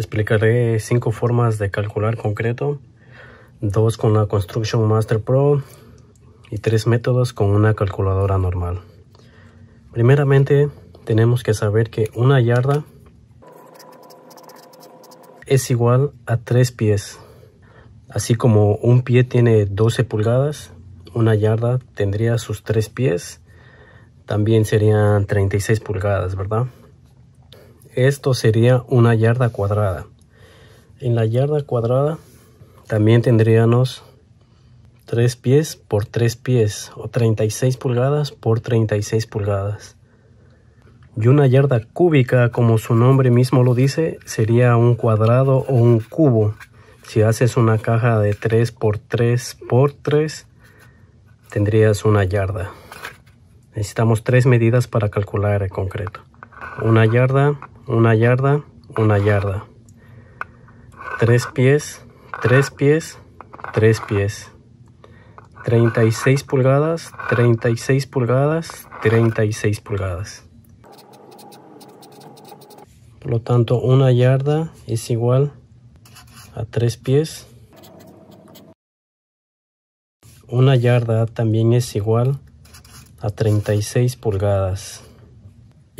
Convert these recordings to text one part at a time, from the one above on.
explicaré cinco formas de calcular concreto, dos con la Construction Master Pro y tres métodos con una calculadora normal. Primeramente, tenemos que saber que una yarda es igual a tres pies. Así como un pie tiene 12 pulgadas, una yarda tendría sus tres pies, también serían 36 pulgadas, ¿verdad? esto sería una yarda cuadrada. En la yarda cuadrada también tendríamos 3 pies por 3 pies o 36 pulgadas por 36 pulgadas. Y una yarda cúbica, como su nombre mismo lo dice, sería un cuadrado o un cubo. Si haces una caja de 3 por 3 por 3, tendrías una yarda. Necesitamos tres medidas para calcular el concreto. Una yarda una yarda, una yarda. Tres pies, tres pies, tres pies. 36 pulgadas, 36 pulgadas, 36 pulgadas. Por lo tanto, una yarda es igual a tres pies. Una yarda también es igual a 36 pulgadas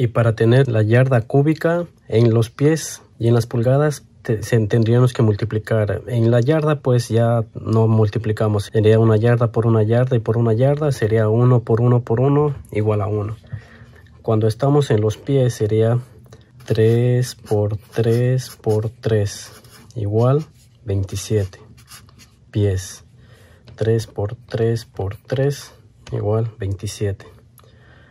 y para tener la yarda cúbica en los pies y en las pulgadas tendríamos que multiplicar en la yarda pues ya no multiplicamos sería una yarda por una yarda y por una yarda sería 1 por 1 por 1 igual a 1 cuando estamos en los pies sería 3 por 3 por 3 igual 27 pies 3 por 3 por 3 igual 27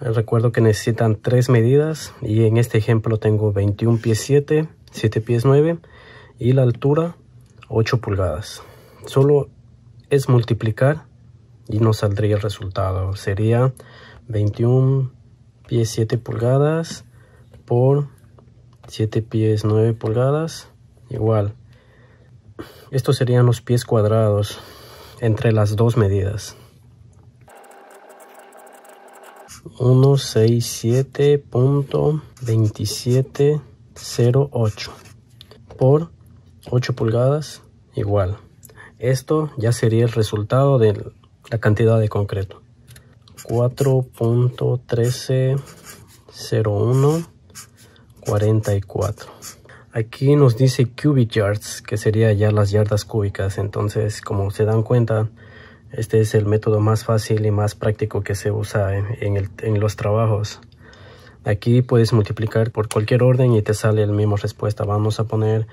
Recuerdo que necesitan tres medidas y en este ejemplo tengo 21 pies 7, 7 pies 9 y la altura 8 pulgadas. Solo es multiplicar y no saldría el resultado. Sería 21 pies 7 pulgadas por 7 pies 9 pulgadas igual. Estos serían los pies cuadrados entre las dos medidas. 167.2708 por 8 pulgadas igual. Esto ya sería el resultado de la cantidad de concreto. 4.1301 44. Aquí nos dice cubic yards, que sería ya las yardas cúbicas. Entonces, como se dan cuenta, este es el método más fácil y más práctico que se usa en, los trabajos. Aquí puedes multiplicar por cualquier orden y te sale la misma respuesta. Vamos a poner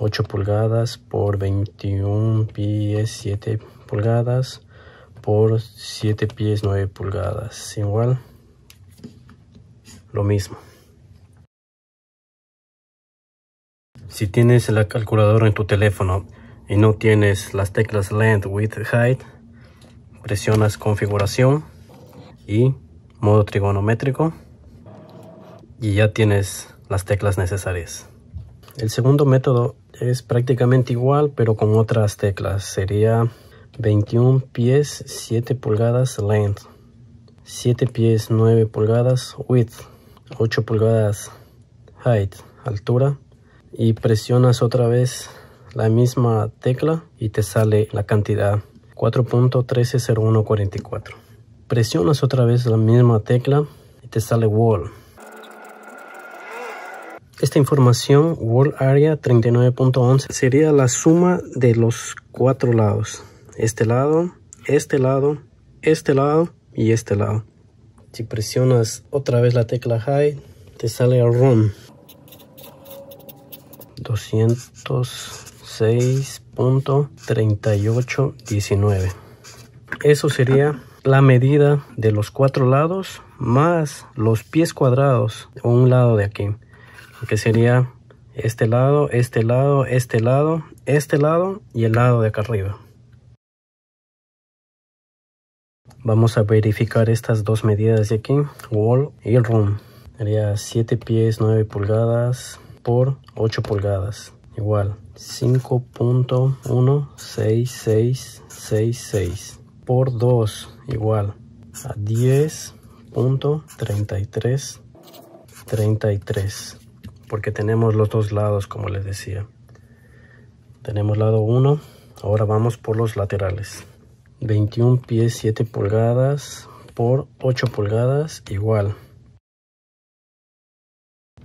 8 pulgadas por 21 pies 7 pulgadas por 7 pies 9 pulgadas. Igual, lo mismo. Si tienes la calculadora en tu teléfono, y no tienes las teclas length, width, height, presionas configuración y modo trigonométrico y ya tienes las teclas necesarias. El segundo método es prácticamente igual pero con otras teclas. Sería 21 pies 7 pulgadas length, 7 pies 9 pulgadas width, 8 pulgadas height, altura y presionas otra vez la misma tecla y te sale la cantidad 4.130144. Presionas otra vez la misma tecla y te sale wall. Esta información, wall area 39.11, sería la suma de los cuatro lados. Este lado, este lado, este lado y este lado. Si presionas otra vez la tecla high, te sale a run. 200 6.3819. Eso sería la medida de los cuatro lados más los pies cuadrados de un lado de aquí que sería este lado este lado este lado este lado y el lado de acá arriba vamos a verificar estas dos medidas de aquí wall y room sería 7 pies 9 pulgadas por 8 pulgadas igual 5.16666 por 2 igual a 10.3333 33, porque tenemos los dos lados como les decía tenemos lado 1 ahora vamos por los laterales 21 pies 7 pulgadas por 8 pulgadas igual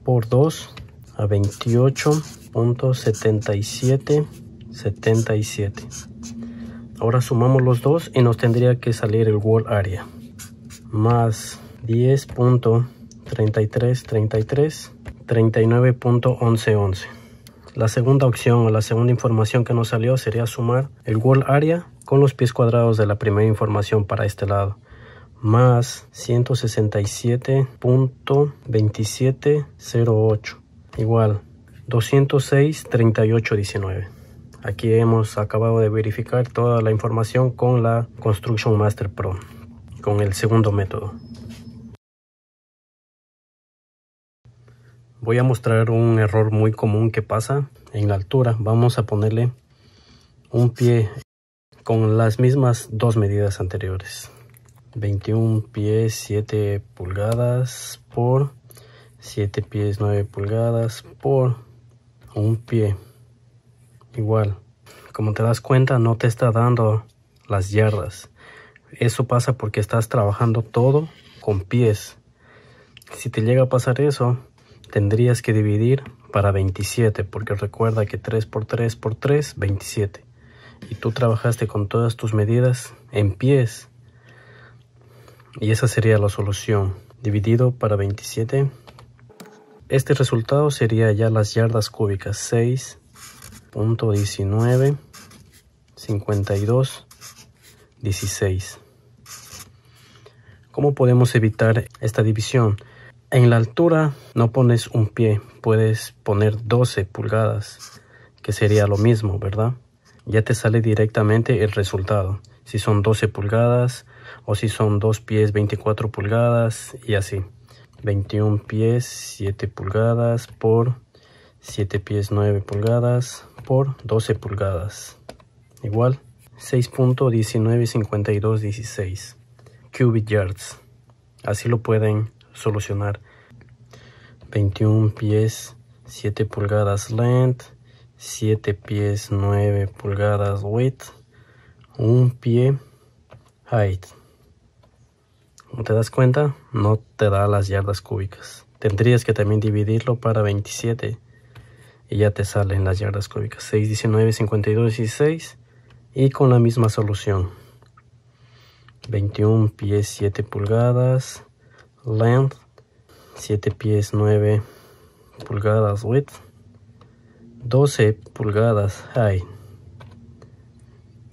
por 2 a 28.7777. 77. Ahora sumamos los dos y nos tendría que salir el wall area. Más 10.3333, 11 La segunda opción o la segunda información que nos salió sería sumar el wall area con los pies cuadrados de la primera información para este lado más 167.2708 igual 206 38 19 aquí hemos acabado de verificar toda la información con la construction master pro con el segundo método voy a mostrar un error muy común que pasa en la altura vamos a ponerle un pie con las mismas dos medidas anteriores 21 pies 7 pulgadas por 7 pies 9 pulgadas por un pie igual como te das cuenta no te está dando las yardas eso pasa porque estás trabajando todo con pies si te llega a pasar eso tendrías que dividir para 27 porque recuerda que 3 por 3 por 3 27 y tú trabajaste con todas tus medidas en pies y esa sería la solución dividido para 27 este resultado sería ya las yardas cúbicas 6.19 52 16. ¿Cómo podemos evitar esta división? En la altura no pones un pie, puedes poner 12 pulgadas, que sería lo mismo, ¿verdad? Ya te sale directamente el resultado, si son 12 pulgadas o si son dos pies 24 pulgadas y así. 21 pies 7 pulgadas por 7 pies 9 pulgadas por 12 pulgadas igual 6.195216 cubic yards así lo pueden solucionar 21 pies 7 pulgadas length 7 pies 9 pulgadas width 1 pie height ¿Te das cuenta? No te da las yardas cúbicas. Tendrías que también dividirlo para 27 y ya te salen las yardas cúbicas. 6, 19, 52, 16 y con la misma solución. 21 pies 7 pulgadas. Length 7 pies 9 pulgadas. Width 12 pulgadas. Height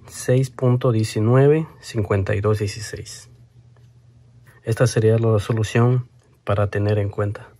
6.19, 52, 16. Esta sería la solución para tener en cuenta.